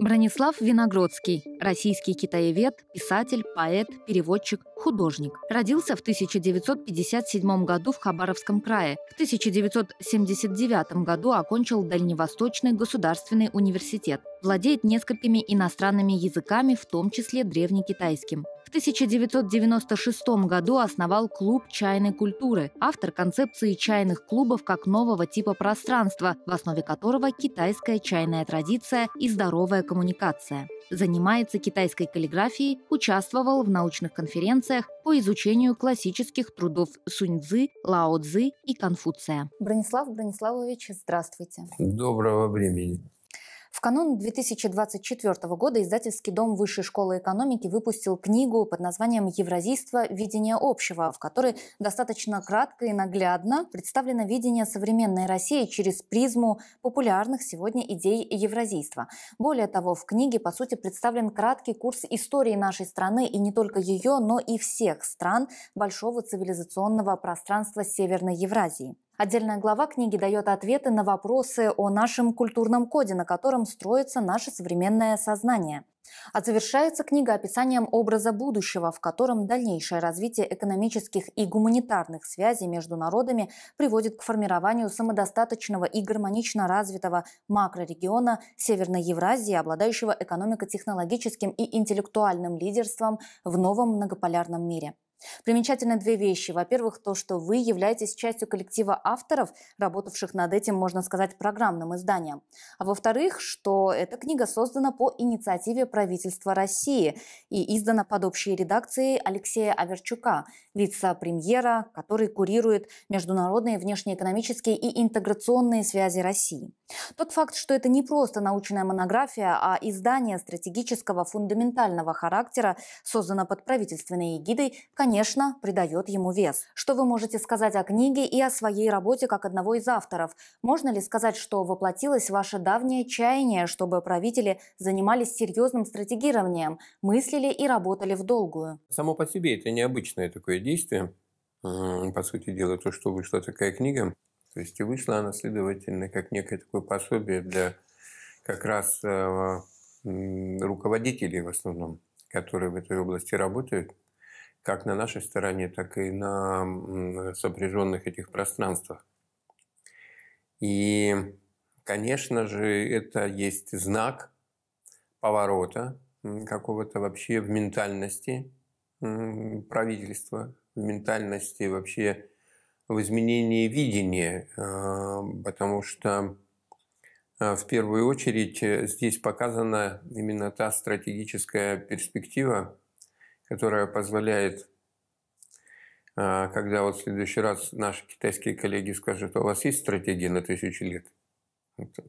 Бронислав Виногродский – российский китаевед, писатель, поэт, переводчик, художник. Родился в 1957 году в Хабаровском крае. В 1979 году окончил Дальневосточный государственный университет. Владеет несколькими иностранными языками, в том числе древнекитайским. В 1996 году основал клуб чайной культуры, автор концепции чайных клубов как нового типа пространства, в основе которого китайская чайная традиция и здоровая коммуникация занимается китайской каллиграфией, участвовал в научных конференциях по изучению классических трудов Суньцзы, Лао Цзы и Конфуция. Бронислав Брониславович, здравствуйте. Доброго времени. В канун 2024 года издательский дом Высшей школы экономики выпустил книгу под названием «Евразийство. Видение общего», в которой достаточно кратко и наглядно представлено видение современной России через призму популярных сегодня идей евразийства. Более того, в книге, по сути, представлен краткий курс истории нашей страны и не только ее, но и всех стран большого цивилизационного пространства Северной Евразии. Отдельная глава книги дает ответы на вопросы о нашем культурном коде, на котором строится наше современное сознание. А завершается книга описанием образа будущего, в котором дальнейшее развитие экономических и гуманитарных связей между народами приводит к формированию самодостаточного и гармонично развитого макрорегиона Северной Евразии, обладающего экономико-технологическим и интеллектуальным лидерством в новом многополярном мире. Примечательны две вещи. Во-первых, то, что вы являетесь частью коллектива авторов, работавших над этим, можно сказать, программным изданием. А во-вторых, что эта книга создана по инициативе правительства России и издана под общей редакцией Алексея Аверчука, вице-премьера, который курирует международные внешнеэкономические и интеграционные связи России. Тот факт, что это не просто научная монография, а издание стратегического фундаментального характера, создано под правительственной эгидой, конечно, придает ему вес. Что вы можете сказать о книге и о своей работе как одного из авторов? Можно ли сказать, что воплотилось ваше давнее чаяние, чтобы правители занимались серьезным стратегированием, мыслили и работали в долгую? Само по себе это необычное такое действия, по сути дела, то, что вышла такая книга. То есть и вышла она, следовательно, как некое такое пособие для как раз а, руководителей в основном, которые в этой области работают, как на нашей стороне, так и на сопряженных этих пространствах. И, конечно же, это есть знак поворота какого-то вообще в ментальности правительства, в ментальности, вообще в изменении видения, а, потому что а, в первую очередь э, здесь показана именно та стратегическая перспектива, которая позволяет, а, когда вот в следующий раз наши китайские коллеги скажут, у вас есть стратегия на тысячу лет,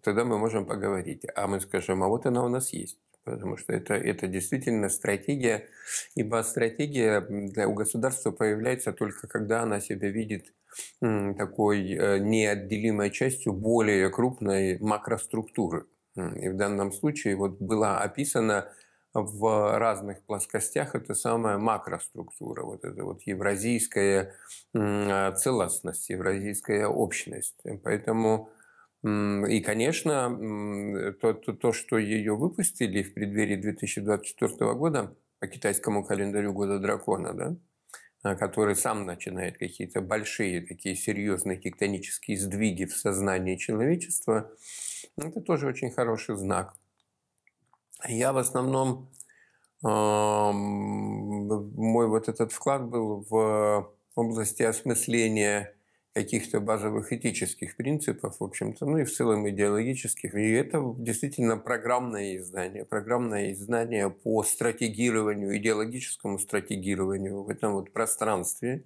тогда мы можем поговорить. А мы скажем, а вот она у нас есть потому что это, это действительно стратегия, ибо стратегия для, у государства появляется только когда она себя видит такой э, неотделимой частью более крупной макроструктуры. И в данном случае вот была описана в разных плоскостях эта самая макроструктура, вот эта вот евразийская целостность, евразийская общность. Поэтому и, конечно, э, то, то, то, что ее выпустили в преддверии 2024 года по китайскому календарю года дракона, да, а, который сам начинает какие-то большие, такие серьезные тектонические сдвиги в сознании человечества, это тоже очень хороший знак. Я в основном, мой вот этот вклад был в области осмысления каких-то базовых этических принципов, в общем-то, ну и в целом идеологических. И это действительно программное издание, программное издание по стратегированию, идеологическому стратегированию в этом вот пространстве,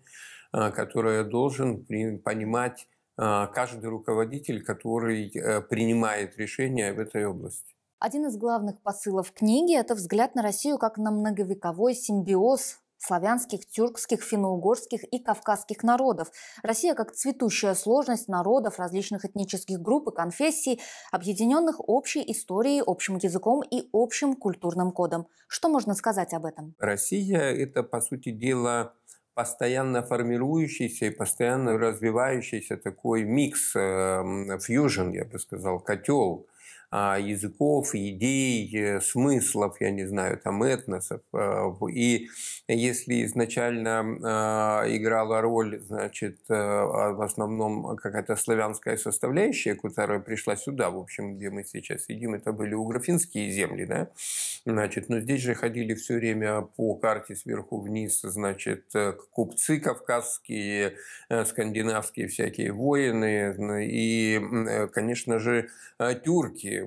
а, которое должен понимать а, каждый руководитель, который э, принимает решения в этой области. Один из главных посылов книги – это взгляд на Россию как на многовековой симбиоз славянских, тюркских, финно-угорских и кавказских народов. Россия как цветущая сложность народов различных этнических групп и конфессий, объединенных общей историей, общим языком и общим культурным кодом. Что можно сказать об этом? Россия – это, по сути дела, постоянно формирующийся и постоянно развивающийся такой микс, эм, фьюжн, я бы сказал, котел а, языков, идей, э, смыслов, я не знаю, там этносов. Э, и если изначально а, играла роль, значит, э, а, в основном какая-то славянская составляющая, которая пришла сюда, в общем, где мы сейчас сидим, это были уграфинские земли, да, значит, но здесь же ходили все время по карте сверху вниз, значит, купцы кавказские, скандинавские всякие воины и, конечно же, тюрки,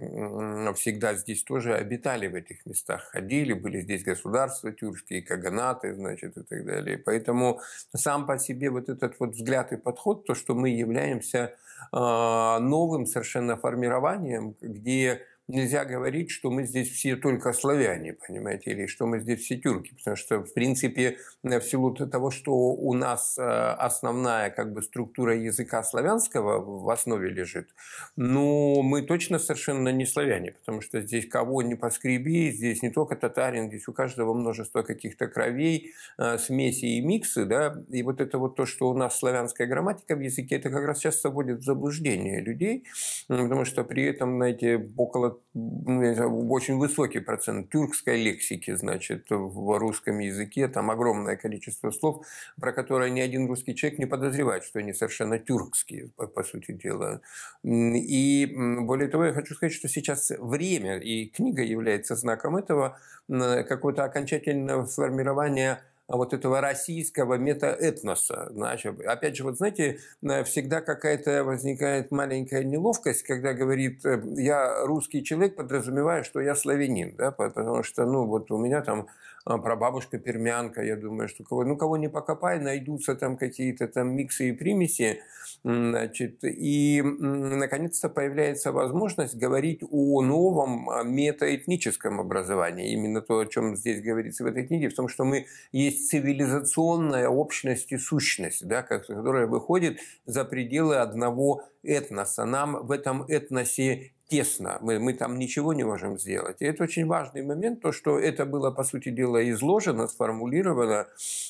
всегда здесь тоже обитали в этих местах, ходили, были здесь государства тюркские, каганаты, значит, и так далее. Поэтому сам по себе вот этот вот взгляд и подход, то, что мы являемся а, новым совершенно формированием, где нельзя говорить, что мы здесь все только славяне, понимаете, или что мы здесь все тюрки, потому что, в принципе, в силу того, что у нас э, основная как бы структура языка славянского в основе лежит, но ну, мы точно совершенно не славяне, потому что здесь кого не поскреби, здесь не только татарин, здесь у каждого множество каких-то кровей, э, смеси и миксы, да, и вот это вот то, что у нас славянская грамматика в языке, это как раз сейчас вводит в заблуждение людей, потому что при этом, знаете, около ну, очень высокий процент тюркской лексики, значит, в русском языке. Там огромное количество слов, про которые ни один русский человек не подозревает, что они совершенно тюркские, по, по сути дела. И более того, я хочу сказать, что сейчас время, и книга является знаком этого, какого-то окончательного формирования – вот этого российского метаэтноса. Значит, опять же, вот знаете, э, всегда какая-то возникает маленькая неловкость, когда говорит, э, я русский человек, подразумеваю, что я славянин, да, потому что, ну, вот у меня там а, прабабушка пермянка, я думаю, что кого, ну, кого не покопай, найдутся там какие-то там миксы и примеси, Значит, и, наконец-то, появляется возможность говорить о новом а, метаэтническом образовании. Именно то, о чем здесь говорится в этой книге, в том, что мы есть цивилизационная общность и сущность, да, которая выходит за пределы одного этноса. Нам в этом этносе тесно, мы, мы там ничего не можем сделать. И это очень важный момент, то, что это было, по сути дела, изложено, сформулировано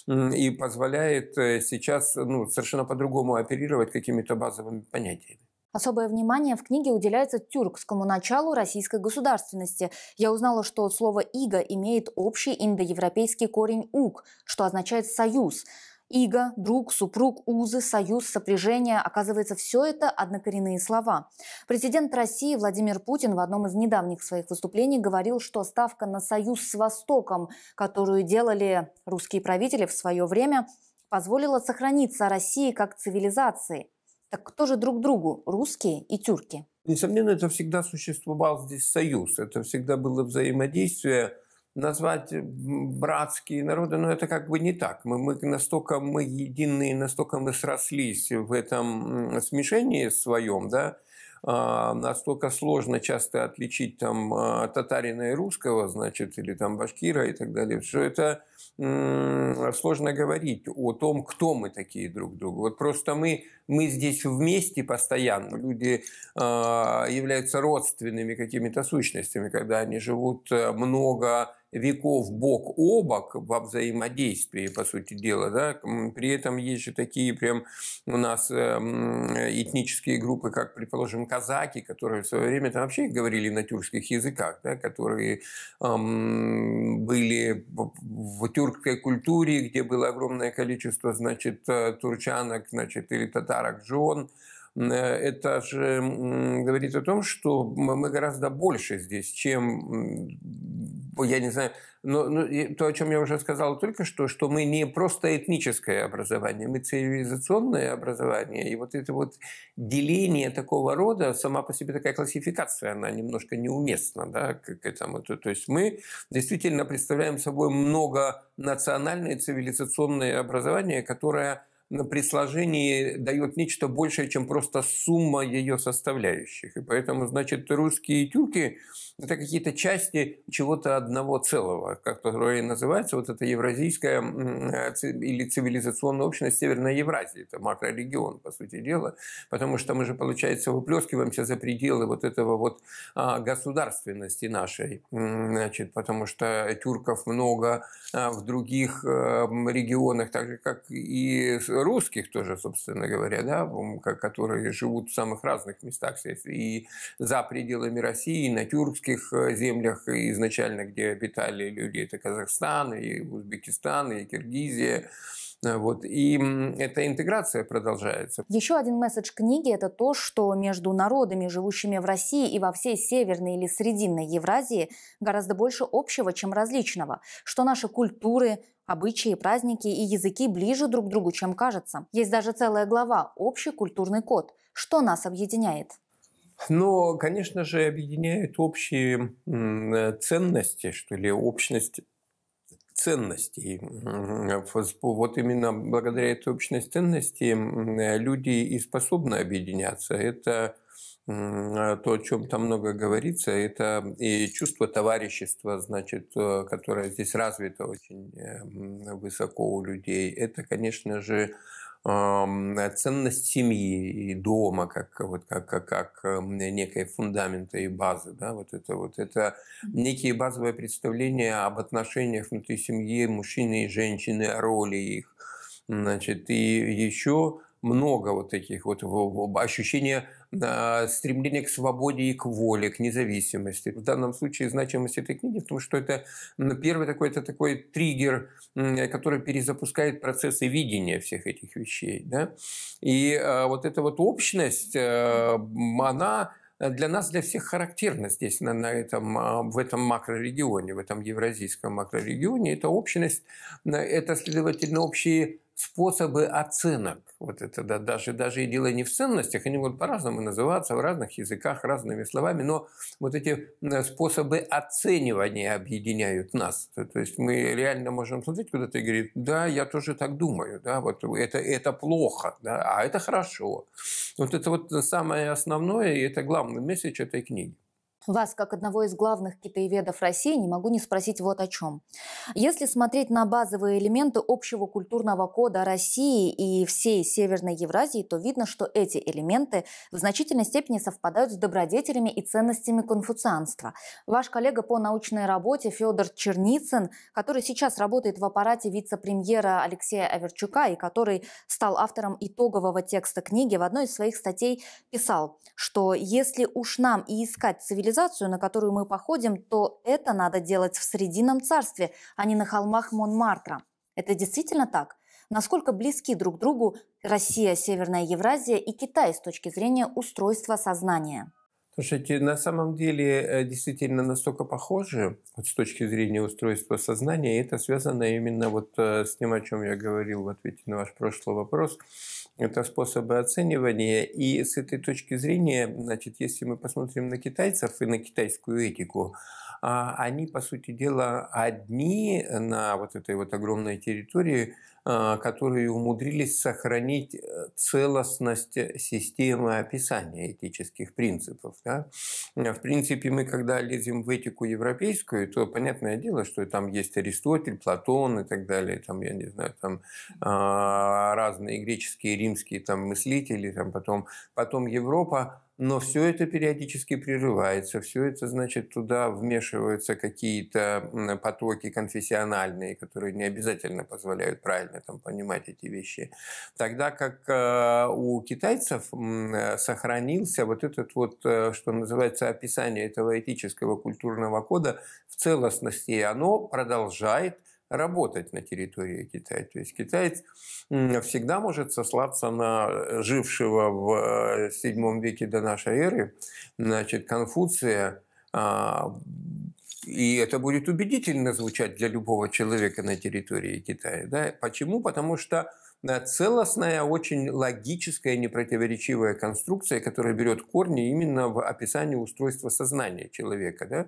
и позволяет э, сейчас ну, совершенно по-другому оперировать какими-то базовыми понятиями. Особое внимание в книге уделяется тюркскому началу российской государственности. Я узнала, что слово «ига» имеет общий индоевропейский корень «ук», что означает «союз». Иго, друг, супруг, узы, союз, сопряжение. Оказывается, все это однокоренные слова. Президент России Владимир Путин в одном из недавних своих выступлений говорил, что ставка на союз с Востоком, которую делали русские правители в свое время, позволила сохраниться России как цивилизации – так кто же друг другу, русские и тюрки? Несомненно, это всегда существовал здесь союз, это всегда было взаимодействие. Назвать братские народы, но ну, это как бы не так. Мы, мы настолько мы едины, настолько мы срослись в этом смешении своем, да, а, настолько сложно часто отличить там а, татарина и русского, значит, или там башкира и так далее, что это сложно говорить о том, кто мы такие друг другу. Вот просто мы, мы здесь вместе постоянно. Люди э, являются родственными какими-то сущностями, когда они живут э, много веков бок о бок во взаимодействии, по сути дела. Да? При этом есть же такие прям у нас э, этнические группы, как, предположим, казаки, которые в свое время там вообще говорили на тюркских языках, да? которые эм, были в тюркской культуре, где было огромное количество, значит, э, турчанок, значит, или татарок жен, э, это же говорит о том, что мы гораздо больше здесь, чем я не знаю, но, но то, о чем я уже сказал только что, что мы не просто этническое образование, мы цивилизационное образование. И вот это вот деление такого рода, сама по себе такая классификация, она немножко неуместна. Да, к этому. То, то есть мы действительно представляем собой многонациональное цивилизационное образование, которое при сложении дает нечто большее, чем просто сумма ее составляющих. И поэтому, значит, русские и тюрки – это какие-то части чего-то одного целого, как то которое называется, вот это евразийская э, или цивилизационная общность Северной Евразии. Это макрорегион, по сути дела, потому что мы же, получается, выплескиваемся за пределы вот этого вот а, государственности нашей, значит, потому что тюрков много а, в других э, регионах, так же, как и русских тоже, собственно говоря, да, которые живут в самых разных местах, и за пределами России, и на тюркских э, землях изначально, где обитали люди, это Казахстан, и Узбекистан, и Киргизия, Э, вот. И эта интеграция продолжается. Еще один месседж книги – это то, что между народами, живущими в России и во всей Северной или Срединной Евразии, гораздо больше общего, чем различного, что наши культуры, Обычаи, праздники и языки ближе друг к другу, чем кажется. Есть даже целая глава «Общий культурный код». Что нас объединяет? Но, ну, конечно же, объединяют общие э, ценности, что ли, общность ценностей. Вот именно благодаря этой общности ценностей э, люди и способны объединяться. Это э, то, о чем там много говорится, это и чувство товарищества, значит, э, которое здесь развито очень высоко у людей. Это, конечно же, Э, ценность семьи и дома как, вот, как, как, как эм, некой фундамента и базы. Да? Вот это, вот это некие базовые представления об отношениях внутри семьи мужчины и женщины, о роли их. Значит, и еще много вот таких вот ощущения а, стремление к свободе и к воле, к независимости. В данном случае значимость этой книги в том, что это первый такой, это такой триггер, который перезапускает процессы видения всех этих вещей. Да? И а, вот эта вот общность, э, она для нас, для всех характерно здесь, на, на этом, а, в этом макрорегионе, в этом евразийском макрорегионе. Это общность, это, следовательно, общие способы оценок. Вот это да, даже, даже и дело не в ценностях, они могут по-разному называться, в разных языках, разными словами, но вот эти способы оценивания объединяют нас. То есть мы реально можем смотреть куда-то и говорить, да, я тоже так думаю, да, вот это, это плохо, да, а это хорошо. Вот это вот самое основное, и это главный месседж этой книги. Вас, как одного из главных китаеведов России, не могу не спросить вот о чем. Если смотреть на базовые элементы общего культурного кода России и всей Северной Евразии, то видно, что эти элементы в значительной степени совпадают с добродетелями и ценностями конфуцианства. Ваш коллега по научной работе Федор Черницын, который сейчас работает в аппарате вице-премьера Алексея Аверчука и который стал автором итогового текста книги, в одной из своих статей писал, что если уж нам и искать цивилизацию, цивилизацию, на которую мы походим, то это надо делать в Срединном царстве, а не на холмах Монмартра. Это действительно так? Насколько близки друг другу Россия, Северная Евразия и Китай с точки зрения устройства сознания? Слушайте, на самом деле э, действительно настолько похожи вот с точки зрения устройства сознания, и это связано именно вот э, с тем, о чем я говорил в ответе на ваш прошлый вопрос, это способы оценивания. И с этой точки зрения, значит, если мы посмотрим на китайцев и на китайскую этику, а, они, по сути дела, одни на вот этой вот огромной территории а, которые умудрились сохранить э, целостность э, системы описания этических принципов. Да? А, в принципе, мы когда лезем в этику европейскую, то понятное дело, что там есть Аристотель, Платон и так далее, там, я не знаю, там а, разные греческие, римские там, мыслители, там, потом, потом Европа, но все это периодически прерывается, все это, значит, туда вмешиваются какие-то потоки конфессиональные, которые не обязательно позволяют правильно обязаны там, понимать эти вещи. Тогда как э, у китайцев э, сохранился вот этот вот, э, что называется, описание этого этического культурного кода в целостности, и оно продолжает работать на территории Китая. То есть китаец всегда может сослаться на жившего в VII веке до нашей эры, значит, Конфуция, а, и это будет убедительно звучать для любого человека на территории Китая. Да? Почему? Потому что э, целостная, очень логическая, непротиворечивая конструкция, которая берет корни именно в описании устройства сознания человека. Да?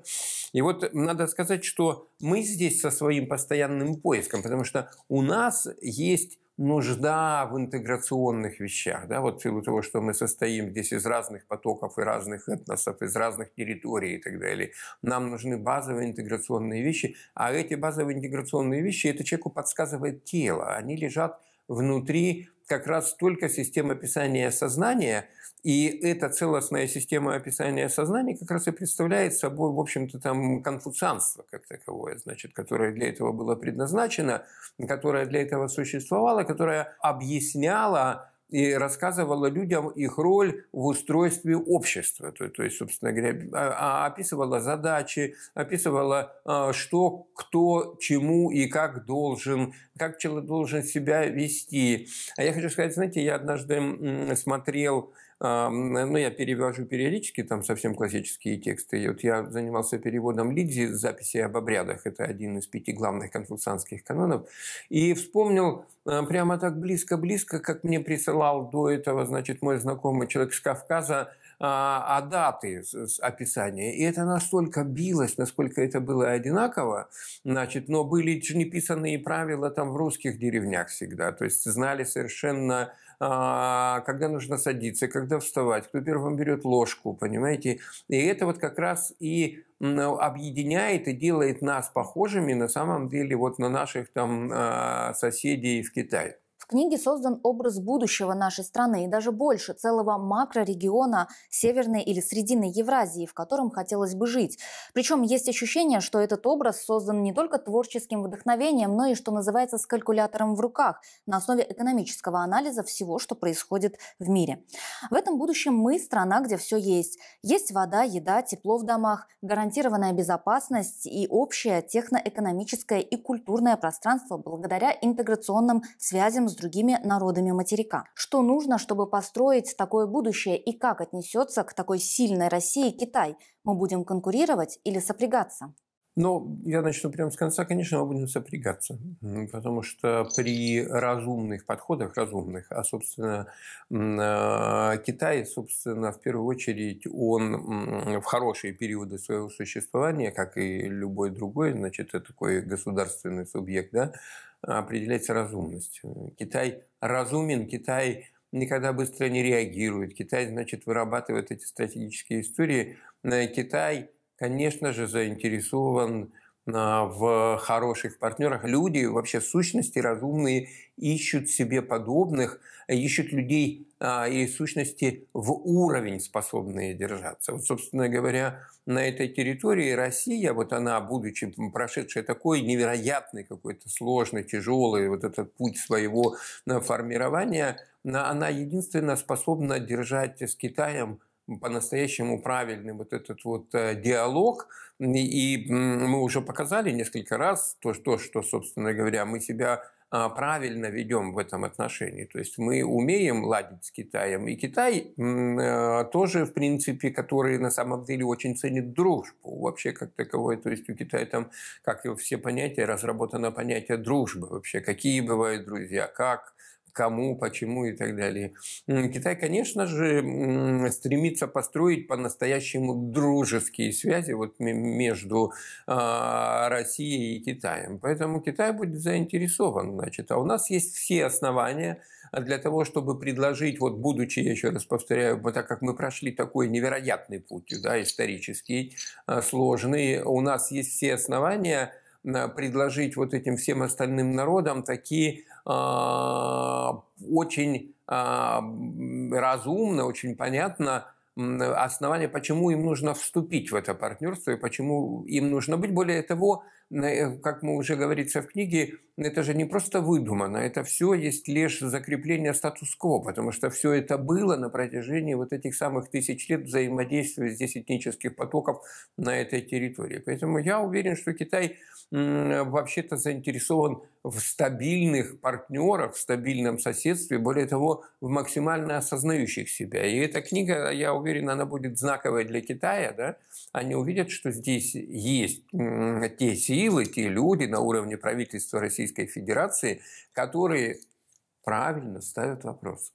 И вот надо сказать, что мы здесь со своим постоянным поиском, потому что у нас есть нужда в интеграционных вещах. Да? Вот в силу того, что мы состоим здесь из разных потоков и разных этносов, из разных территорий и так далее, нам нужны базовые интеграционные вещи, а эти базовые интеграционные вещи, это человеку подсказывает тело, они лежат внутри как раз только система описания сознания, и эта целостная система описания сознания как раз и представляет собой, в общем-то, там конфуцианство как таковое, значит, которое для этого было предназначено, которое для этого существовало, которое объясняло и рассказывала людям их роль в устройстве общества. То, то есть, собственно говоря, а, а, описывала задачи, описывала, а, что, кто, чему и как должен, как человек должен себя вести. А я хочу сказать, знаете, я однажды смотрел а, э, ну, я перевожу периодически там совсем классические тексты. И вот я занимался переводом Лидзи записи об обрядах. Это один из пяти главных конфуцианских канонов. И вспомнил э, прямо так близко-близко, как мне присылал до этого, значит, мой знакомый человек с Кавказа, а даты описания. И это настолько билось, насколько это было одинаково, значит, но были неписанные правила там в русских деревнях всегда. То есть знали совершенно а, когда нужно садиться, когда вставать, кто первым берет ложку, понимаете? И это вот как раз и объединяет и делает нас похожими на самом деле вот на наших там а, соседей в Китае книге создан образ будущего нашей страны и даже больше целого макрорегиона Северной или Срединной Евразии, в котором хотелось бы жить. Причем есть ощущение, что этот образ создан не только творческим вдохновением, но и, что называется, с калькулятором в руках на основе экономического анализа всего, что происходит в мире. В этом будущем мы страна, где все есть. Есть вода, еда, тепло в домах, гарантированная безопасность и общее техноэкономическое и культурное пространство благодаря интеграционным связям с другими народами материка. Что нужно, чтобы построить такое будущее и как отнесется к такой сильной России Китай? Мы будем конкурировать или сопрягаться? Ну, я начну прямо с конца. Конечно, мы будем сопрягаться, потому что при разумных подходах, разумных, а, собственно, а, Китай, собственно, в первую очередь, он в хорошие периоды своего существования, как и любой другой, значит, такой государственный субъект, да, определяется разумность. Китай разумен, Китай никогда быстро не реагирует, Китай, значит, вырабатывает эти стратегические истории. Китай – конечно же, заинтересован а, в хороших партнерах. Люди вообще сущности разумные ищут себе подобных, ищут людей а, и сущности в уровень способные держаться. Вот, собственно говоря, на этой территории Россия, вот она, будучи прошедшая такой невероятный какой-то сложный, тяжелый вот этот путь своего а, формирования, она единственно способна держать с Китаем по-настоящему правильный вот этот вот э, диалог. И мы уже показали несколько раз то, то что, собственно говоря, мы себя а, правильно ведем в этом отношении. То есть мы умеем ладить с Китаем. И Китай э, тоже, в принципе, который на самом деле очень ценит дружбу вообще как таковой. То есть у Китая там, как и все понятия, разработано понятие дружбы вообще. Какие бывают друзья, как кому, почему и так далее. Китай, конечно же, стремится построить по-настоящему дружеские связи вот между а, Россией и Китаем. Поэтому Китай будет заинтересован. Значит. А у нас есть все основания для того, чтобы предложить, вот будучи, я еще раз повторяю, так как мы прошли такой невероятный путь, да, исторический, а, сложный, у нас есть все основания а, предложить вот этим всем остальным народам такие а, очень а, разумно, очень понятно основание, почему им нужно вступить в это партнерство и почему им нужно быть. Более того, Э, как мы уже говорится в книге, это же не просто выдумано, это все есть лишь закрепление статус-кво, потому что все это было на протяжении вот этих самых тысяч лет взаимодействия здесь этнических потоков на этой территории. Поэтому я уверен, что Китай вообще-то заинтересован в стабильных партнерах, в стабильном соседстве, более того, в максимально осознающих себя. И эта книга, я уверен, она будет знаковой для Китая. Да? Они увидят, что здесь есть те силы, силы, те люди на уровне правительства Российской Федерации, которые правильно ставят вопрос.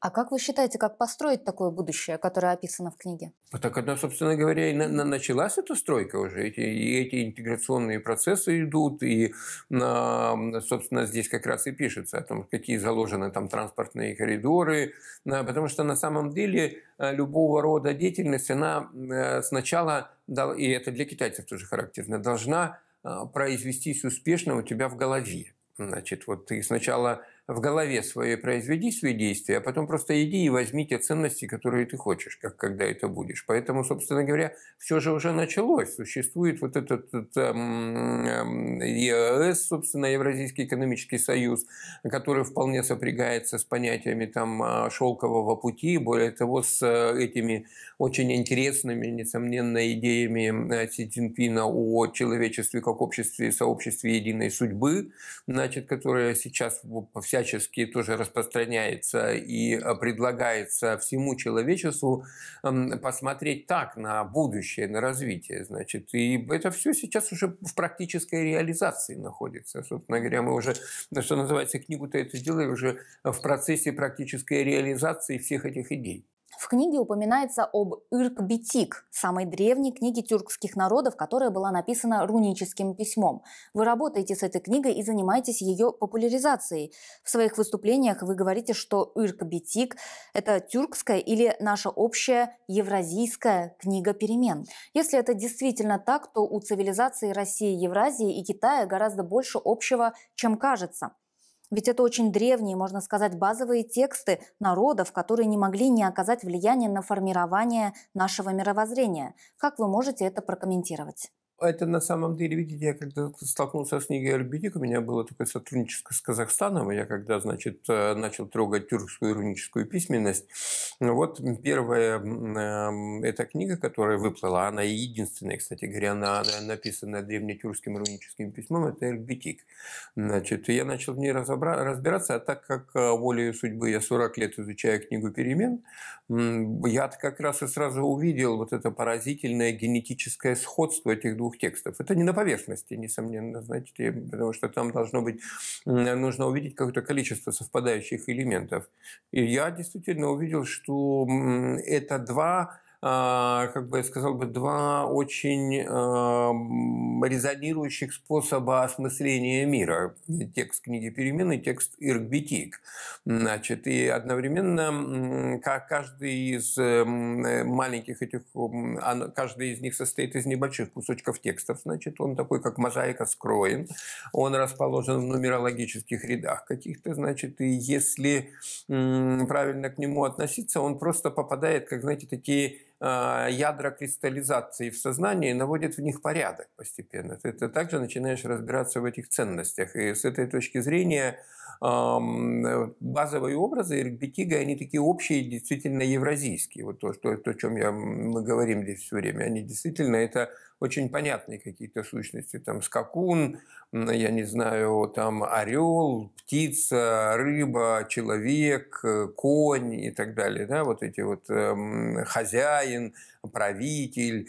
А как вы считаете, как построить такое будущее, которое описано в книге? Ну, так она, собственно говоря, и на, на, началась эта стройка уже. Эти, и эти интеграционные процессы идут, и, на, собственно, здесь как раз и пишется о том, какие заложены там транспортные коридоры, потому что на самом деле э, любого рода деятельность, она э, сначала и это для китайцев тоже характерно, должна а, произвестись успешно у тебя в голове. Значит, вот ты сначала в голове своей произведи свои действия, а потом просто иди и возьми те ценности, которые ты хочешь, как когда это будешь. Поэтому, собственно говоря, все же уже началось. Существует вот этот, этот эм, ЕАЭС, эм, собственно, Евразийский экономический союз, который вполне сопрягается с понятиями там а, шелкового пути, более того, с э, этими очень интересными, несомненно, идеями Си Цзиньпина о человечестве как обществе сообществе единой судьбы, значит, которая сейчас вся всячески тоже распространяется и э, предлагается всему человечеству посмотреть так на будущее, на развитие. Значит. И это все сейчас уже в практической реализации находится. Собственно говоря, мы уже, что называется, книгу-то это сделали уже в процессе практической реализации всех этих идей. В книге упоминается об Иркбитик, самой древней книге тюркских народов, которая была написана руническим письмом. Вы работаете с этой книгой и занимаетесь ее популяризацией. В своих выступлениях вы говорите, что Иркбитик – это тюркская или наша общая евразийская книга перемен. Если это действительно так, то у цивилизации России, Евразии и Китая гораздо больше общего, чем кажется. Ведь это очень древние, можно сказать, базовые тексты народов, которые не могли не оказать влияния на формирование нашего мировоззрения. Как вы можете это прокомментировать? Это на самом деле, видите, я когда столкнулся с книгой Альбедик, у меня было такое сотрудничество с Казахстаном, и я когда, значит, э, начал трогать тюркскую и письменность, ну вот первая э, эта книга, которая выплыла, она единственная, кстати говоря, она, она написана древнетюркским руническим письмом, это Эрбитик. Значит, я начал в ней разобра- разбираться, а так как э, волею судьбы я 40 лет изучаю книгу «Перемен», я как раз и сразу увидел вот это поразительное генетическое сходство этих двух текстов. Это не на поверхности, несомненно, знаете, потому что там должно быть, нужно увидеть какое-то количество совпадающих элементов. И я действительно увидел, что что это два а, как бы я сказал бы, два очень а, резонирующих способа осмысления мира. Текст книги перемены, текст Иркбитик. Значит, и одновременно как каждый из э, маленьких этих, каждый из них состоит из небольших кусочков текстов, значит, он такой, как мозаика, скроен, он расположен в нумерологических рядах каких-то, значит, и если правильно к нему относиться, он просто попадает, как, знаете, такие а, ядра кристаллизации в сознании, наводит в них порядок постепенно. Ты, ты также начинаешь разбираться в этих ценностях. И с этой точки зрения Э, базовые образы Ирбитига, они такие общие, действительно евразийские. Вот то, что, то о чем я, мы говорим здесь все время. Они действительно это очень понятные какие-то сущности. Там скакун, я не знаю, там орел, птица, рыба, человек, э, конь и так далее. Да? Вот эти вот эм, хозяин, правитель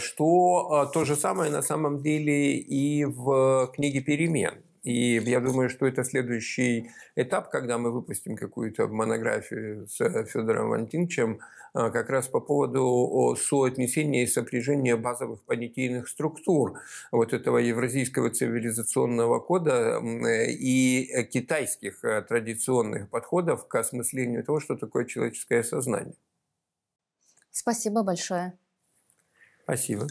что э, то же самое на самом деле и в книге «Перемен». И я думаю, что это следующий этап, когда мы выпустим какую-то монографию с э, Федором Вантинчем а, как раз по поводу соотнесения и сопряжения базовых понятийных структур вот этого евразийского цивилизационного кода э, и э, китайских традиционных подходов к осмыслению того, что такое человеческое сознание. Спасибо большое. Спасибо.